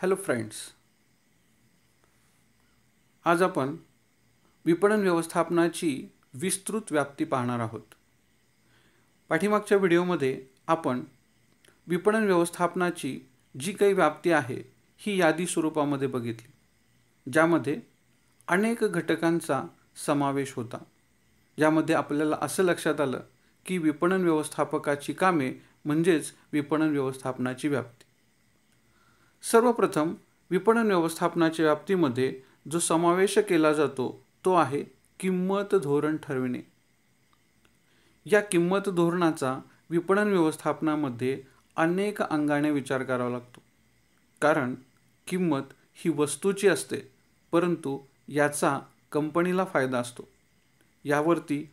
hello friends आज आपण विपणन व्यवस्थापनाची विस्तृत व्याप्ती पाहणार आहोत पाठीमागच्या व्हिडिओमध्ये आपण विपणन व्यवस्थापनाची जी काही व्याप्ती आहे ही यादी स्वरूपामध्ये बघितली ज्यामध्ये अनेक घटकांचा समावेश होता ज्यामध्ये आपल्याला असं लक्षात आलं की विपणन व्यवस्थापकाची कामे म्हणजेच विपणन व्यवस्थापनाची व्याप्ती सर्वप्रथम विपणन व्यवस्थापनाच्या बाबतीमध्ये जो समावेश केला जातो तो आहे किंमत धोरण ठरविणे या किंमत धोरणाचा विपणन व्यवस्थापनामध्ये अनेक अंगाने विचार करावा लागतो कारण किंमत ही वस्तूची असते परंतु याचा कंपनीला फायदा असतो यावरती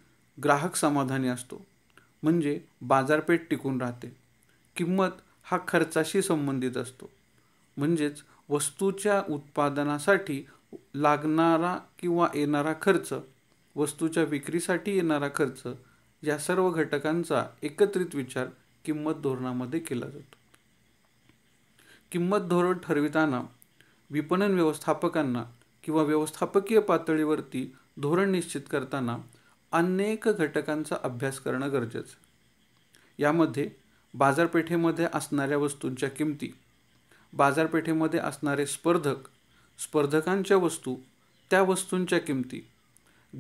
ग्राहक समाधानी असतो म्हणजे बाजारपेठ टिकून राहते किंमत हा खर्चाशी संबंधित असतो म्हणजेच वस्तूच्या उत्पादनासाठी लागणारा किंवा येणारा खर्च वस्तूच्या विक्रीसाठी येणारा खर्च या सर्व घटकांचा एकत्रित विचार किंमत धोरणामध्ये केला जातो किंमत धोरण ठरविताना विपणन व्यवस्थापकांना किंवा व्यवस्थापकीय पातळीवरती धोरण निश्चित करताना अनेक घटकांचा अभ्यास करणं गरजेचं यामध्ये बाजारपेठेमध्ये असणाऱ्या वस्तूंच्या किमती बाजारपेठेमध्ये असणारे स्पर्धक स्पर्धकांच्या वस्तू त्या वस्तूंच्या किमती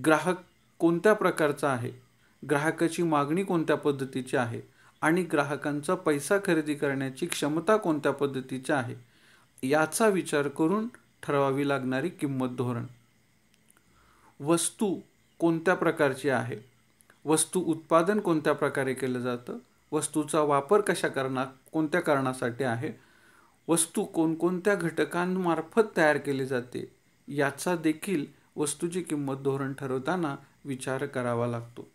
ग्राहक कोणत्या प्रकारचा आहे ग्राहकाची मागणी कोणत्या पद्धतीची आहे आणि ग्राहकांचा पैसा खरेदी करण्याची क्षमता कोणत्या पद्धतीची आहे याचा विचार करून ठरवावी लागणारी किंमत धोरण वस्तू कोणत्या प्रकारची आहे वस्तू उत्पादन कोणत्या प्रकारे केलं जातं वस्तूचा वापर कशा करणार कोणत्या कारणासाठी आहे वस्तू कोणकोणत्या घटकांमार्फत तयार केली जाते याचा देखील वस्तूची किंमत धोरण ठरवताना विचार करावा लागतो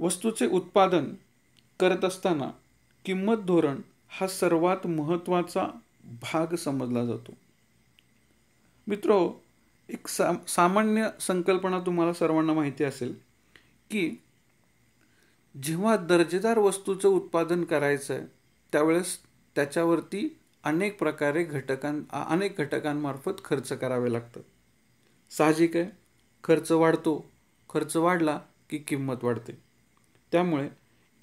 वस्तूचे उत्पादन करत असताना किंमत धोरण हा सर्वात महत्त्वाचा भाग समजला जातो मित्रो एक सा सामान्य संकल्पना तुम्हाला सर्वांना माहिती असेल की जेव्हा दर्जेदार वस्तूचं उत्पादन करायचं आहे त्यावेळेस त्याच्यावरती अनेक प्रकारे घटकां अनेक घटकांमार्फत खर्च करावे लागतात साहजिक आहे खर्च वाढतो खर्च वाढला की किंमत वाढते त्यामुळे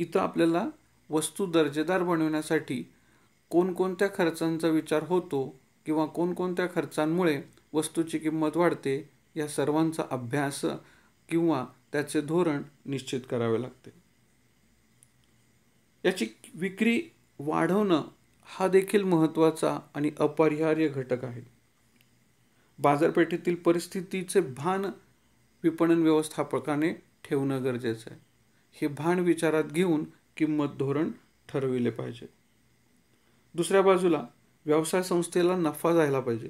इथं आपल्याला वस्तू दर्जेदार बनवण्यासाठी कोणकोणत्या खर्चांचा विचार होतो किंवा कोणकोणत्या खर्चांमुळे वस्तूची किंमत वाढते या सर्वांचा अभ्यास किंवा त्याचे धोरण निश्चित करावे लागते याची विक्री वाढवणं हा देखील महत्त्वाचा आणि अपरिहार्य घटक आहे बाजारपेठेतील परिस्थितीचे भान विपणन व्यवस्थापकाने ठेवणं गरजेचं आहे हे भान विचारात घेऊन किंमत धोरण ठरविले पाहिजे दुसऱ्या बाजूला व्यवसाय संस्थेला नफा जायला पाहिजे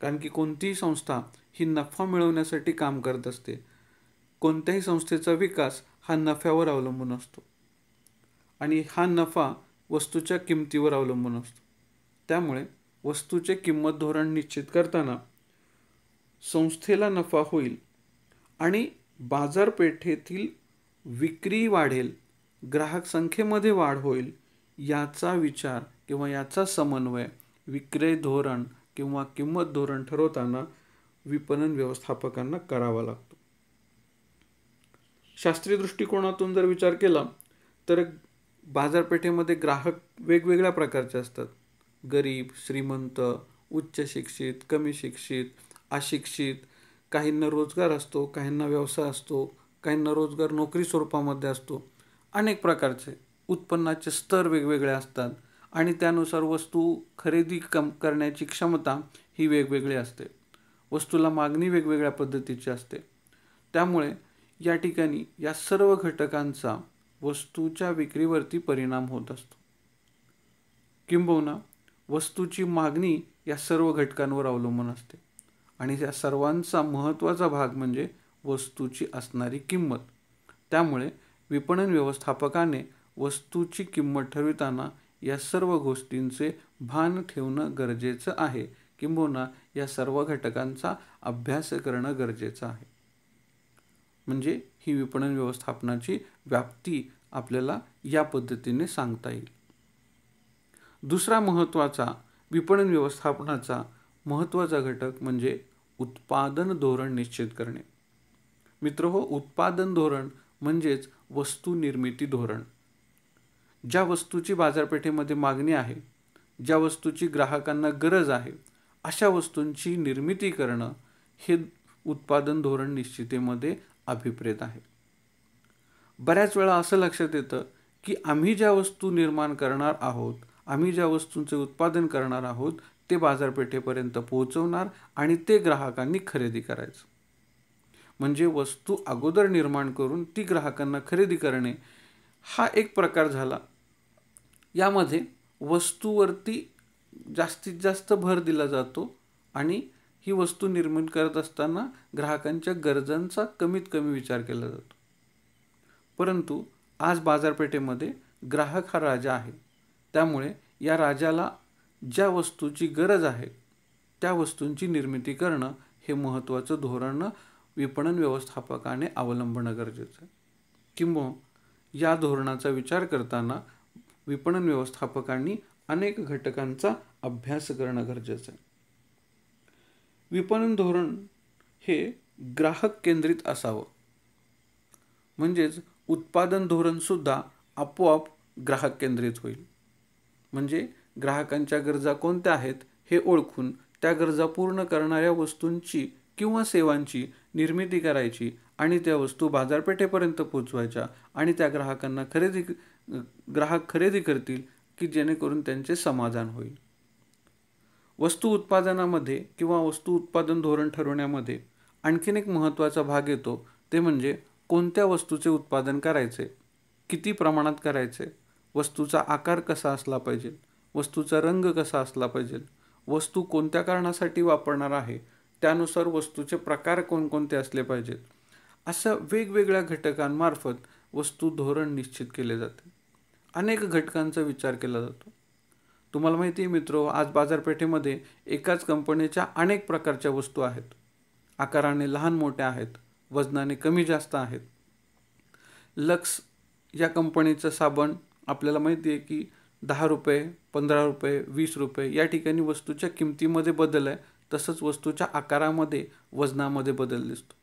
कारण की कोणतीही संस्था ही नफा मिळवण्यासाठी काम करत असते कोणत्याही संस्थेचा विकास हा नफ्यावर अवलंबून असतो आणि हा नफा वस्तूच्या किमतीवर अवलंबून असतो त्यामुळे वस्तूचे किंमत धोरण निश्चित करताना संस्थेला नफा होईल आणि बाजारपेठेतील विक्री वाढेल ग्राहक संख्येमध्ये वाढ होईल याचा विचार किंवा याचा समन्वय विक्रय धोरण किंवा किंमत धोरण ठरवताना विपणन व्यवस्थापकांना करावा लागतो शास्त्रीय दृष्टिकोनातून जर विचार केला तर बाजारपेठेमध्ये ग्राहक वेगवेगळ्या प्रकारचे असतात गरीब श्रीमंत उच्च शिक्षित कमी शिक्षित अशिक्षित काहींना रोजगार असतो काहींना व्यवसाय असतो काहींना रोजगार नोकरी स्वरूपामध्ये असतो अनेक प्रकारचे उत्पन्नाचे स्तर वेगवेगळे असतात आणि त्यानुसार वस्तू खरेदी कम करण्याची क्षमता ही वेगवेगळी असते वस्तूला मागणी वेगवेगळ्या पद्धतीची असते त्यामुळे या ठिकाणी या सर्व घटकांचा वस्तूच्या विक्रीवरती परिणाम होत असतो किंबहुना वस्तूची मागणी या सर्व घटकांवर अवलंबून असते आणि या सर्वांचा महत्त्वाचा भाग म्हणजे वस्तूची असणारी किंमत त्यामुळे विपणन व्यवस्थापकाने वस्तूची किंमत ठरविताना या सर्व गोष्टींचे भान ठेवणं गरजेचं आहे किंबहुना या सर्व घटकांचा अभ्यास करणं गरजेचं आहे म्हणजे ही विपणन व्यवस्थापनाची व्याप्ती आपल्याला या पद्धतीने सांगता येईल दुसरा महत्त्वाचा विपणन व्यवस्थापनाचा महत्त्वाचा घटक म्हणजे उत्पादन धोरण निश्चित करणे मित्र हो उत्पादन धोरण म्हणजेच वस्तू निर्मिती धोरण ज्या वस्तूची बाजारपेठेमध्ये मागणी आहे ज्या वस्तूची ग्राहकांना गरज आहे अशा वस्तूंची निर्मिती करणं हे उत्पादन धोरण निश्चितेमध्ये अभिप्रेत आहे बऱ्याच वेळा असं लक्षात येतं की आम्ही ज्या वस्तू निर्माण करणार आहोत आम्ही ज्या वस्तूंचे उत्पादन करणार आहोत ते बाजारपेठेपर्यंत पोहोचवणार आणि ते ग्राहकांनी खरेदी करायचं म्हणजे वस्तू अगोदर निर्माण करून ती ग्राहकांना खरेदी करणे हा एक प्रकार झाला यामध्ये वस्तूवरती जास्तीत जास्त भर दिला जातो आणि ही वस्तू निर्माण करत असताना ग्राहकांच्या गरजांचा कमीत कमी विचार केला जातो परंतु आज बाजारपेठेमध्ये ग्राहक हा राजा आहे त्यामुळे या राजाला ज्या वस्तूची गरज आहे त्या वस्तूंची निर्मिती करणं हे महत्त्वाचं धोरण विपणन व्यवस्थापकाने अवलंबणं गरजेचं आहे किंवा या धोरणाचा विचार करताना विपणन व्यवस्थापकांनी अनेक घटकांचा अभ्यास करणं गरजेचं आहे विपणन धोरण हे ग्राहक केंद्रित असावं म्हणजेच उत्पादन धोरणसुद्धा आपोआप ग्राहक केंद्रित होईल म्हणजे ग्राहकांच्या गरजा कोणत्या आहेत हे ओळखून त्या गरजा पूर्ण करणाऱ्या वस्तूंची किंवा सेवांची निर्मिती करायची आणि त्या वस्तू बाजारपेठेपर्यंत पोचवायच्या आणि त्या ग्राहकांना खरेदी ग्राहक खरेदी करतील की जेणेकरून त्यांचे समाधान होईल वस्तू उत्पादनामध्ये किंवा वस्तू उत्पादन धोरण ठरवण्यामध्ये आणखीन एक महत्त्वाचा भाग येतो ते म्हणजे कोणत्या वस्तूचे उत्पादन करायचे किती प्रमाणात करायचे वस्तूचा आकार कसा असला पाहिजे वस्तूचा रंग कसा असला पाहिजे वस्तू कोणत्या कारणासाठी वापरणार आहे त्यानुसार वस्तूचे प्रकार कोणकोणते असले पाहिजेत अशा वेगवेगळ्या घटकांमार्फत वस्तू धोरण निश्चित केले जाते अनेक घटकांचा विचार केला जातो तुम्हाला माहिती आहे मित्रो आज बाजारपेठेमध्ये एकाच कंपनीच्या अनेक प्रकारच्या वस्तू आहेत आकाराने लहान मोठ्या आहेत वजनाने कमी जास्त आहेत लक्स या कंपनीचं साबण आपल्याला माहिती आहे की दहा रुपये पंधरा रुपये वीस रुपये या ठिकाणी वस्तूच्या किमतीमध्ये बदल आहे तसंच वस्तूच्या आकारामध्ये वजनामध्ये बदल दिसतो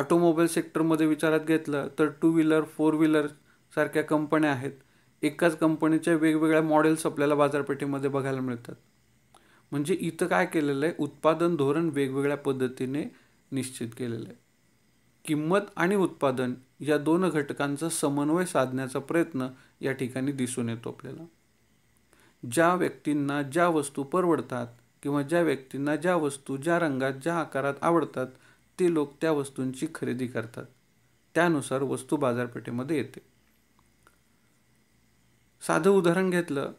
ऑटोमोबाईल सेक्टरमध्ये विचारात घेतलं तर टू व्हीलर फोर व्हीलर सारख्या कंपन्या आहेत एकाच कंपनीच्या वेगवेगळ्या मॉडेल्स आपल्याला बाजारपेठेमध्ये बघायला मिळतात म्हणजे इथं काय केलेलं आहे उत्पादन धोरण वेगवेगळ्या पद्धतीने निश्चित केलेलं आहे किंमत आणि उत्पादन या दोन घटकांचा समन्वय साधण्याचा प्रयत्न या ठिकाणी दिसून येतो आपल्याला ज्या व्यक्तींना ज्या वस्तू परवडतात किंवा ज्या व्यक्तींना ज्या वस्तू ज्या रंगात ज्या आकारात आवडतात ते लोक त्या वस्तूंची खरेदी करतात त्यानुसार वस्तू बाजारपेठेमध्ये येते साधं उदाहरण घेतलं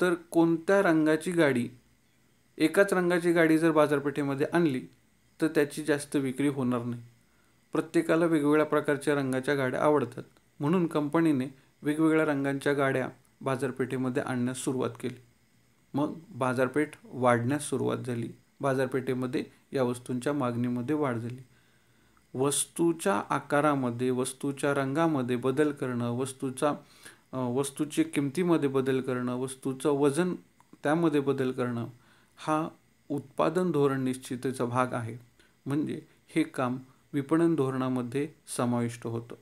तर कोणत्या रंगाची गाडी एकाच रंगाची गाडी जर बाजारपेठेमध्ये आणली तर त्याची जास्त विक्री होणार नाही प्रत्येकाला वेगवेगळ्या प्रकारच्या रंगाच्या गाड्या आवडतात म्हणून कंपनीने वेगवेगळ्या रंगांच्या गाड्या बाजारपेठेमध्ये आणण्यास सुरुवात केली मग बाजारपेठ वाढण्यास सुरुवात झाली बाजारपेठेमध्ये या वस्तूंच्या मागणीमध्ये वाढ झाली वस्तूच्या आकारामध्ये वस्तूच्या रंगामध्ये बदल करणं वस्तूचा वस्तूची किमतीमध्ये बदल करणं वस्तूचं वजन त्यामध्ये बदल करणं हा उत्पादन धोरण निश्चितेचा भाग आहे म्हणजे हे काम विपणन धोरणामध्ये समाविष्ट होतं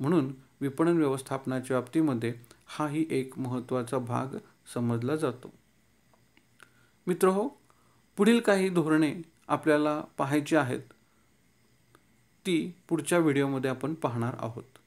म्हणून विपणन व्यवस्थापनाच्या बाबतीमध्ये हाही एक महत्त्वाचा भाग समजला जातो मित्र हो पुढील काही धोरणे आपल्याला पाहायची आहेत ती पुढच्या व्हिडिओमध्ये आपण पाहणार आहोत